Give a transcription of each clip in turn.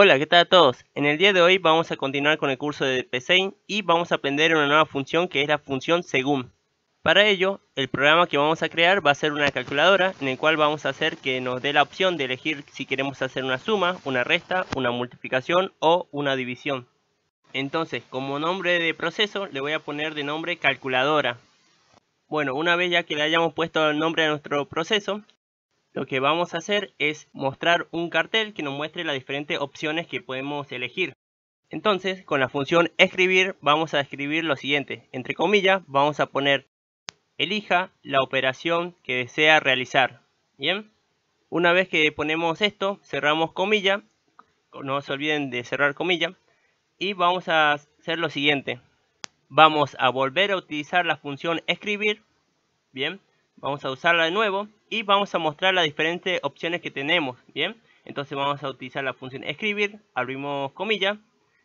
Hola, ¿qué tal a todos? En el día de hoy vamos a continuar con el curso de PSAIN y vamos a aprender una nueva función que es la función según. Para ello, el programa que vamos a crear va a ser una calculadora en el cual vamos a hacer que nos dé la opción de elegir si queremos hacer una suma, una resta, una multiplicación o una división. Entonces, como nombre de proceso le voy a poner de nombre calculadora. Bueno, una vez ya que le hayamos puesto el nombre a nuestro proceso, lo que vamos a hacer es mostrar un cartel que nos muestre las diferentes opciones que podemos elegir. Entonces, con la función escribir, vamos a escribir lo siguiente. Entre comillas, vamos a poner elija la operación que desea realizar. Bien. Una vez que ponemos esto, cerramos comilla. No se olviden de cerrar comilla. Y vamos a hacer lo siguiente. Vamos a volver a utilizar la función escribir. Bien. Vamos a usarla de nuevo y vamos a mostrar las diferentes opciones que tenemos, ¿bien? Entonces vamos a utilizar la función escribir, abrimos comillas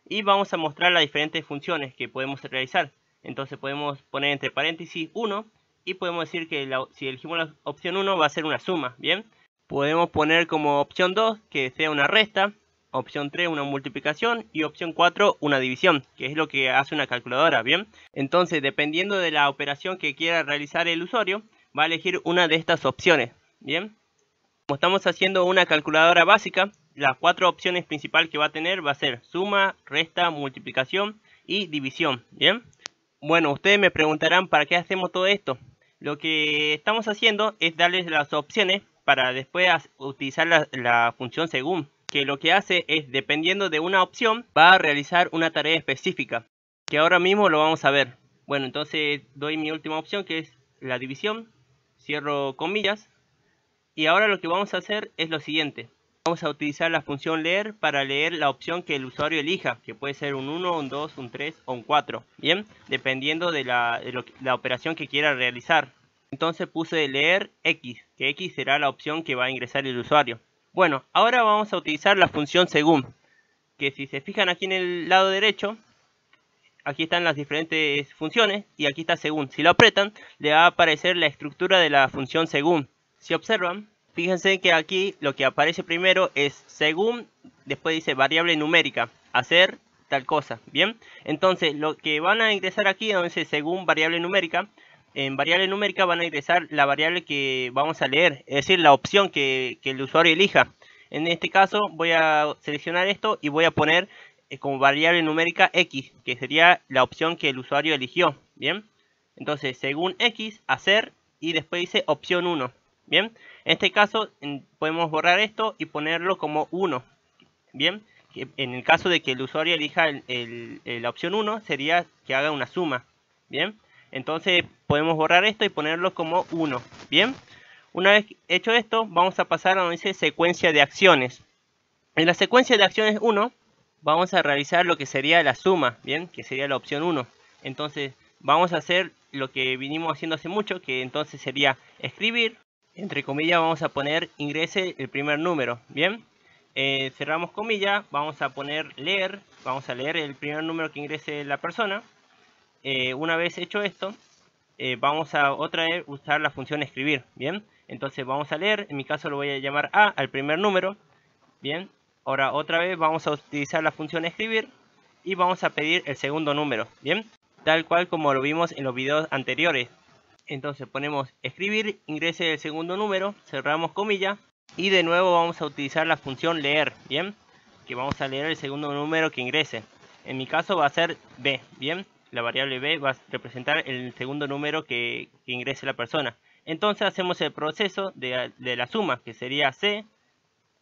y vamos a mostrar las diferentes funciones que podemos realizar. Entonces podemos poner entre paréntesis 1 y podemos decir que si elegimos la opción 1 va a ser una suma, ¿bien? Podemos poner como opción 2 que sea una resta, opción 3 una multiplicación y opción 4 una división, que es lo que hace una calculadora, ¿bien? Entonces, dependiendo de la operación que quiera realizar el usuario, va a elegir una de estas opciones. Bien, como estamos haciendo una calculadora básica, las cuatro opciones principales que va a tener va a ser suma, resta, multiplicación y división. Bien, bueno, ustedes me preguntarán para qué hacemos todo esto. Lo que estamos haciendo es darles las opciones para después utilizar la, la función según que lo que hace es, dependiendo de una opción, va a realizar una tarea específica, que ahora mismo lo vamos a ver. Bueno, entonces doy mi última opción, que es la división. Cierro comillas. Y ahora lo que vamos a hacer es lo siguiente. Vamos a utilizar la función leer para leer la opción que el usuario elija, que puede ser un 1, un 2, un 3 o un 4. Bien, dependiendo de la, operación que quiera realizar. Entonces puse leer X, que X será la opción que va a ingresar el usuario. Bueno, ahora vamos a utilizar la función según, que si se fijan aquí en el lado derecho, aquí están las diferentes funciones y aquí está según. Si lo apretan, le va a aparecer la estructura de la función según. Si observan, fíjense que aquí lo que aparece primero es según, después dice variable numérica, hacer tal cosa, ¿bien? Entonces, lo que van a ingresar aquí, es según variable numérica, en variable numérica van a ingresar la variable que vamos a leer, es decir, la opción que el usuario elija. En este caso voy a seleccionar esto y voy a poner eh, como variable numérica X, que sería la opción que el usuario eligió, ¿bien? Entonces, según X, hacer y después dice opción 1, ¿bien? En este caso podemos borrar esto y ponerlo como 1, ¿bien? En el caso de que el usuario elija la opción 1, sería que haga una suma, ¿bien? Entonces podemos borrar esto y ponerlo como 1, ¿bien? Una vez hecho esto, vamos a pasar a donde dice secuencia de acciones. En la secuencia de acciones 1, vamos a realizar lo que sería la suma, ¿bien? Que sería la opción 1. Entonces, vamos a hacer lo que vinimos haciendo hace mucho, que entonces sería escribir, entre comillas vamos a poner ingrese el primer número, ¿bien? Eh, cerramos comillas, vamos a poner leer, vamos a leer el primer número que ingrese la persona. Eh, una vez hecho esto, eh, vamos a otra vez usar la función escribir, ¿bien? Entonces vamos a leer, en mi caso lo voy a llamar A al primer número, ¿bien? Ahora otra vez vamos a utilizar la función escribir y vamos a pedir el segundo número, ¿bien? Tal cual como lo vimos en los videos anteriores. Entonces ponemos escribir, ingrese el segundo número, cerramos comilla y de nuevo vamos a utilizar la función leer, ¿bien? Que vamos a leer el segundo número que ingrese. En mi caso va a ser B, ¿bien? La variable B va a representar el segundo número que, ingrese la persona. Entonces hacemos el proceso de, de la suma, que sería C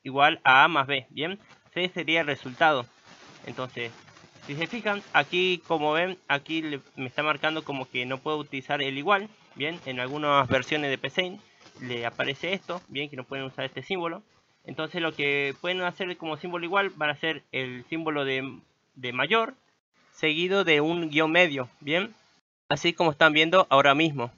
igual a A más B, ¿bien? C sería el resultado. Entonces, si se fijan, aquí como ven, aquí me está marcando como que no puedo utilizar el igual, ¿bien? En algunas versiones de pc le aparece esto, ¿bien? Que no pueden usar este símbolo. Entonces lo que pueden hacer como símbolo igual van a ser el símbolo de, de mayor seguido de un guión medio, ¿bien? Así como están viendo ahora mismo.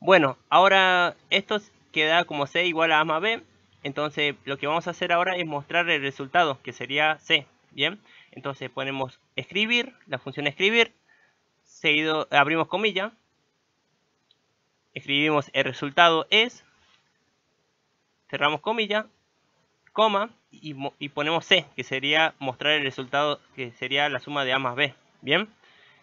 Bueno, ahora esto queda como C igual a A más B entonces lo que vamos a hacer ahora es mostrar el resultado, que sería C. Bien, entonces ponemos escribir, la función escribir, seguido abrimos comilla, escribimos el resultado es, cerramos comilla, coma, y, y, ponemos C, que sería mostrar el resultado, que sería la suma de A más B. Bien,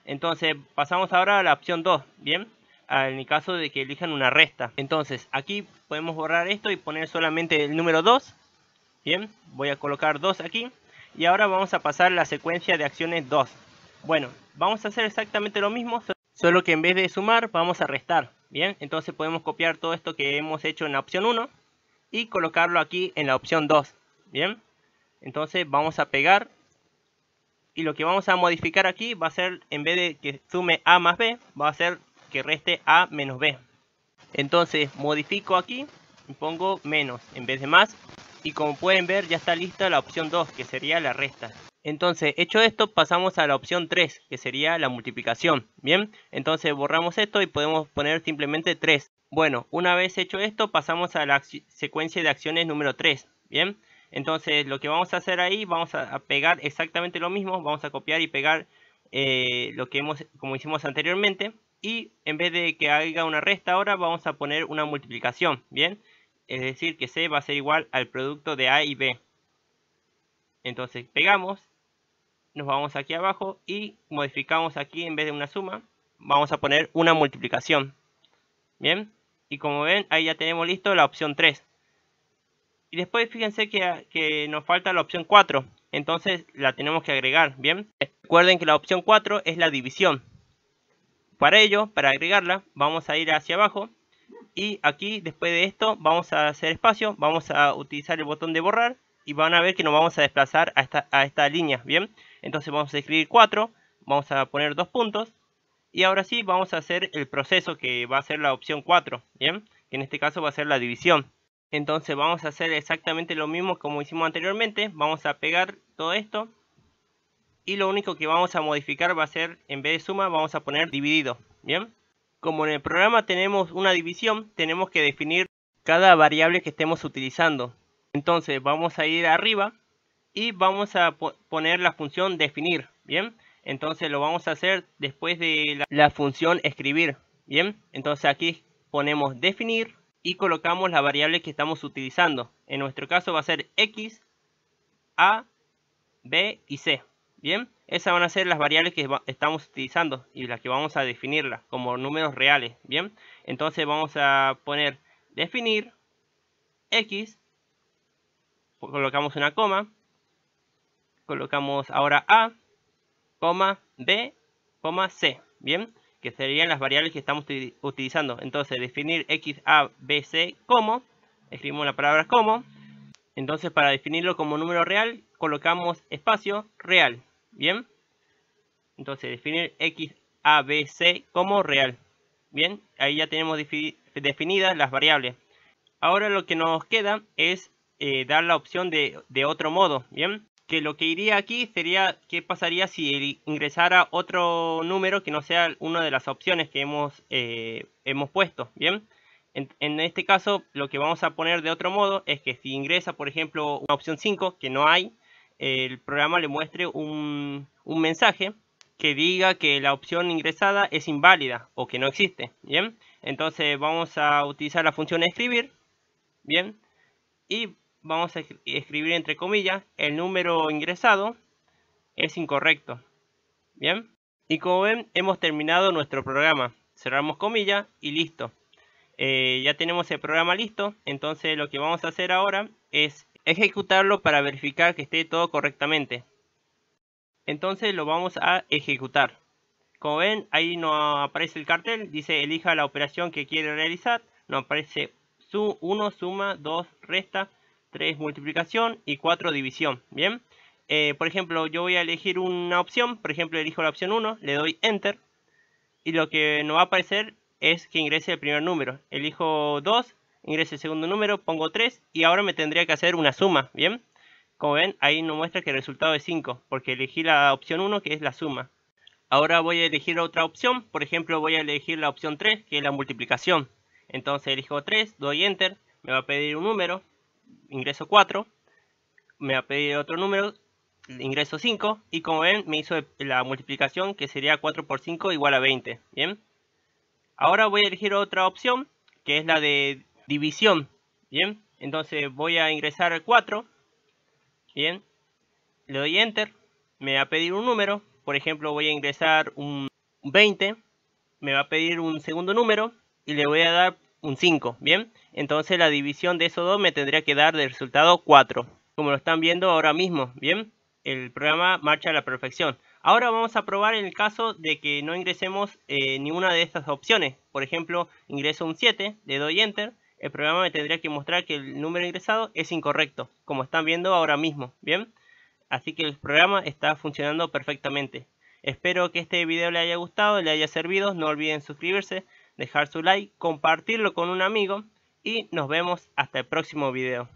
entonces pasamos ahora a la opción 2. Bien, Ah, en el caso de que elijan una resta. Entonces, aquí podemos borrar esto y poner solamente el número 2. Bien, voy a colocar 2 aquí. Y ahora vamos a pasar la secuencia de acciones 2. Bueno, vamos a hacer exactamente lo mismo, solo que en vez de sumar, vamos a restar. Bien, entonces podemos copiar todo esto que hemos hecho en la opción 1 y colocarlo aquí en la opción 2. Bien, entonces vamos a pegar y lo que vamos a modificar aquí va a ser, en vez de que sume A más B, va a ser que reste a menos b. Entonces modifico aquí y pongo menos en vez de más. Y como pueden ver ya está lista la opción 2 que sería la resta. Entonces hecho esto pasamos a la opción 3 que sería la multiplicación. Bien, entonces borramos esto y podemos poner simplemente 3. Bueno, una vez hecho esto pasamos a la secuencia de acciones número 3. Bien, entonces lo que vamos a hacer ahí vamos a pegar exactamente lo mismo. Vamos a copiar y pegar eh, lo que hemos, como hicimos anteriormente y en vez de que haga una resta ahora vamos a poner una multiplicación, ¿bien? Es decir que C va a ser igual al producto de A y B. Entonces pegamos, nos vamos aquí abajo y modificamos aquí en vez de una suma, vamos a poner una multiplicación. ¿Bien? Y como ven, ahí ya tenemos listo la opción 3. Y después fíjense que, nos falta la opción 4, entonces la tenemos que agregar, ¿bien? Recuerden que la opción 4 es la división, para ello, para agregarla, vamos a ir hacia abajo y aquí después de esto vamos a hacer espacio, vamos a utilizar el botón de borrar y van a ver que nos vamos a desplazar a esta, a línea, ¿bien? Entonces vamos a escribir 4, vamos a poner dos puntos y ahora sí vamos a hacer el proceso que va a ser la opción 4, ¿bien? Que en este caso va a ser la división. Entonces vamos a hacer exactamente lo mismo como hicimos anteriormente, vamos a pegar todo esto y lo único que vamos a modificar va a ser, en vez de suma, vamos a poner dividido, ¿bien? Como en el programa tenemos una división, tenemos que definir cada variable que estemos utilizando. Entonces vamos a ir arriba y vamos a poner la función definir, ¿bien? Entonces lo vamos a hacer después de la, la función escribir, ¿bien? Entonces aquí ponemos definir y colocamos la variable que estamos utilizando. En nuestro caso va a ser X, A, B y C. Bien, esas van a ser las variables que estamos utilizando y las que vamos a definirlas como números reales. Bien, entonces vamos a poner definir x, colocamos una coma, colocamos ahora a, coma b, coma c. Bien, que serían las variables que estamos utilizando. Entonces definir x, a, b, c como, escribimos la palabra como. Entonces para definirlo como número real colocamos espacio real. Bien. Entonces, definir X, C como real. Bien, ahí ya tenemos definidas las variables. Ahora lo que nos queda es eh, dar la opción de, de, otro modo. Bien, que lo que iría aquí sería qué pasaría si ingresara otro número que no sea una de las opciones que hemos, eh, hemos puesto. Bien, en, en, este caso lo que vamos a poner de otro modo es que si ingresa, por ejemplo, una opción 5 que no hay, el programa le muestre un, mensaje que diga que la opción ingresada es inválida o que no existe. Bien, entonces vamos a utilizar la función escribir. Bien, y vamos a escribir entre comillas el número ingresado es incorrecto. Bien, y como ven, hemos terminado nuestro programa. Cerramos comillas y listo. Eh, ya tenemos el programa listo, entonces lo que vamos a hacer ahora es ejecutarlo para verificar que esté todo correctamente. Entonces lo vamos a ejecutar. Como ven, ahí no aparece el cartel, dice elija la operación que quiere realizar. Nos aparece 1 suma, 2 resta, 3 multiplicación y 4 división. Bien, eh, por ejemplo, yo voy a elegir una opción, por ejemplo, elijo la opción 1, le doy enter y lo que nos va a aparecer es que ingrese el primer número. Elijo 2 ingreso el segundo número, pongo 3 y ahora me tendría que hacer una suma, ¿bien? Como ven, ahí nos muestra que el resultado es 5, porque elegí la opción 1 que es la suma. Ahora voy a elegir otra opción, por ejemplo voy a elegir la opción 3 que es la multiplicación. Entonces elijo 3, doy enter, me va a pedir un número, ingreso 4, me va a pedir otro número, ingreso 5 y como ven me hizo la multiplicación que sería 4 por 5 igual a 20, ¿bien? Ahora voy a elegir otra opción que es la de división. Bien, entonces voy a ingresar 4. Bien, le doy enter. Me va a pedir un número. Por ejemplo, voy a ingresar un 20. Me va a pedir un segundo número y le voy a dar un 5. Bien, entonces la división de esos dos me tendría que dar de resultado 4. Como lo están viendo ahora mismo. Bien, el programa marcha a la perfección. Ahora vamos a probar en el caso de que no ingresemos eh, ninguna de estas opciones. Por ejemplo, ingreso un 7, le doy enter el programa me tendría que mostrar que el número ingresado es incorrecto, como están viendo ahora mismo, ¿bien? Así que el programa está funcionando perfectamente. Espero que este video le haya gustado, le haya servido, no olviden suscribirse, dejar su like, compartirlo con un amigo y nos vemos hasta el próximo video.